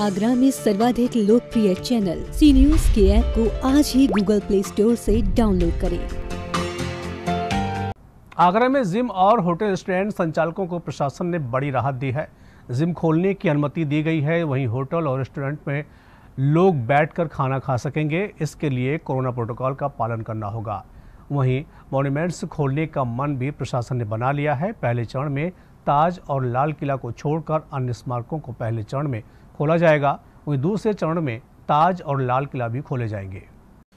आगरा में सर्वाधिक लोकप्रिय चैनल सी न्यूज के ऐप को आज ही गूगल प्ले स्टोर से डाउनलोड करें आगरा में जिम और होटल स्टैंड संचालकों को प्रशासन ने बड़ी राहत दी है जिम खोलने की अनुमति दी गई है वहीं होटल और रेस्टोरेंट में लोग बैठकर खाना खा सकेंगे इसके लिए कोरोना प्रोटोकॉल का पालन करना होगा वहीं मॉन्यूमेंट्स खोलने का मन भी प्रशासन ने बना लिया है पहले चरण में ताज और लाल किला को छोड़कर अन्य स्मारकों को पहले चरण में खोला जाएगा वहीं दूसरे चरण में ताज और लाल किला भी खोले जाएंगे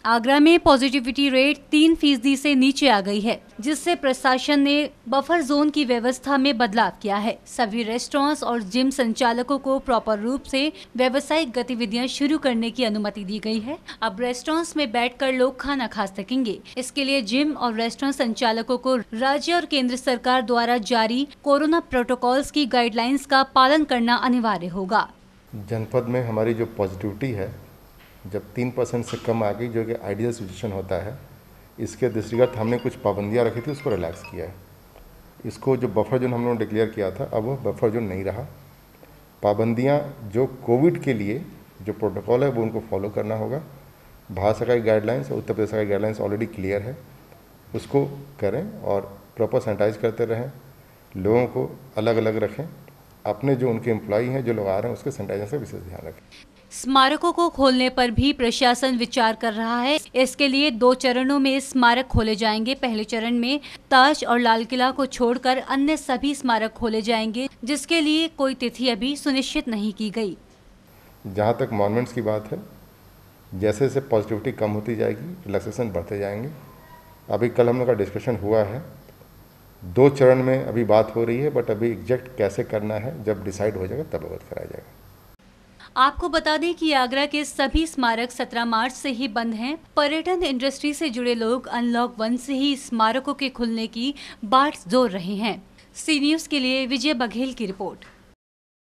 आगरा में पॉजिटिविटी रेट तीन फीसदी से नीचे आ गई है जिससे प्रशासन ने बफर जोन की व्यवस्था में बदलाव किया है सभी रेस्टोरेंट्स और जिम संचालकों को प्रॉपर रूप से व्यवसायिक गतिविधियां शुरू करने की अनुमति दी गई है अब रेस्टोरेंट्स में बैठकर लोग खाना खा सकेंगे इसके लिए जिम और रेस्टोरेंट संचालकों को राज्य और केंद्र सरकार द्वारा जारी कोरोना प्रोटोकॉल्स की गाइडलाइंस का पालन करना अनिवार्य होगा जनपद में हमारी जो पॉजिटिविटी है जब तीन परसेंट से कम आ गई जो कि आइडियल सिचुएशन होता है इसके दृष्टिगत हमने कुछ पाबंदियाँ रखी थी उसको रिलैक्स किया है इसको जो बफर जोन हम लोगों ने डिक्लेयर किया था अब वो बफर जोन नहीं रहा पाबंदियाँ जो कोविड के लिए जो प्रोटोकॉल है वो उनको फॉलो करना होगा भारत सरकार की गाइडलाइंस और उत्तर प्रदेश सरकार की गाइडलाइंस ऑलरेडी क्लियर है उसको करें और प्रॉपर सैनिटाइज करते रहें लोगों को अलग अलग रखें अपने जो उनके एम्प्लॉई हैं जो लोग आ रहे हैं उसके सैनिटाइजर से विशेष ध्यान रखें स्मारकों को खोलने पर भी प्रशासन विचार कर रहा है इसके लिए दो चरणों में स्मारक खोले जाएंगे पहले चरण में ताज और लाल किला को छोड़कर अन्य सभी स्मारक खोले जाएंगे जिसके लिए कोई तिथि अभी सुनिश्चित नहीं की गई जहाँ तक मॉन्यूमेंट्स की बात है जैसे जैसे पॉजिटिविटी कम होती जाएगी रिलैक्सेशन बढ़ते जाएंगे अभी कल हम लोग का डिस्कशन हुआ है दो चरण में अभी बात हो रही है बट अभी एग्जैक्ट कैसे करना है जब डिसाइड हो जाएगा तब अवगत कराया जाएगा आपको बता दें कि आगरा के सभी स्मारक 17 मार्च से ही बंद हैं पर्यटन इंडस्ट्री से जुड़े लोग अनलॉक वन से ही स्मारकों के खुलने की बाट जोर रहे हैं सी न्यूज़ के लिए विजय बघेल की रिपोर्ट